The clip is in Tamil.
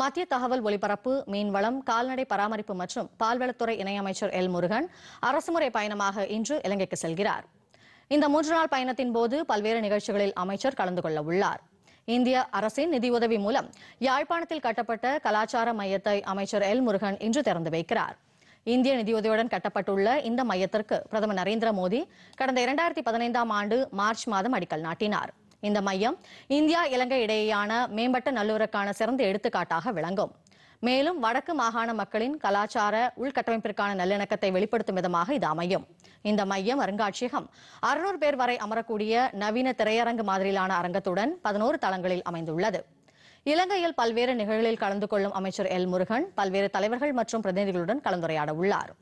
மத்திய தகவல் ஒலிபரப்பு மீன்வளம் கால்நடை பராமரிப்பு மற்றும் பால்வளத்துறை இணையமைச்சர் எல் முருகன் அரசுமுறை பயணமாக இன்று இலங்கைக்கு செல்கிறார் இந்த மூன்று நாள் பயணத்தின் போது பல்வேறு நிகழ்ச்சிகளில் அமைச்சர் கலந்து கொள்ள உள்ளார் இந்திய அரசின் நிதியுதவி மூலம் யாழ்ப்பாணத்தில் கட்டப்பட்ட கலாச்சார மையத்தை அமைச்சர் எல் முருகன் இன்று திறந்து வைக்கிறார் இந்திய நிதியுதவியுடன் கட்டப்பட்டுள்ள இந்த மையத்திற்கு பிரதமர் நரேந்திர மோடி கடந்த இரண்டாயிரத்தி பதினைந்தாம் ஆண்டு மார்ச் மாதம் அடிக்கல் நாட்டினாா் இந்த மையம் இந்தியா இலங்கை இடையேயான மேம்பட்ட நல்லுறவுக்கான சிறந்த எடுத்துக்காட்டாக விளங்கும் மேலும் வடக்கு மாகாண மக்களின் கலாச்சார உள்கட்டமைப்பிற்கான நல்லிணக்கத்தை வெளிப்படுத்தும் விதமாக இது அமையும் இந்த மையம் அருங்காட்சியகம் அறுநூறு பேர் வரை அமரக்கூடிய நவீன திரையரங்கு மாதிரியிலான அரங்கத்துடன் பதினோரு தளங்களில் அமைந்துள்ளது இலங்கையில் பல்வேறு நிகழ்வுகளில் கலந்து கொள்ளும் அமைச்சர் எல் முருகன் பல்வேறு தலைவர்கள் மற்றும் பிரதிநிதிகளுடன் கலந்துரையாட உள்ளார்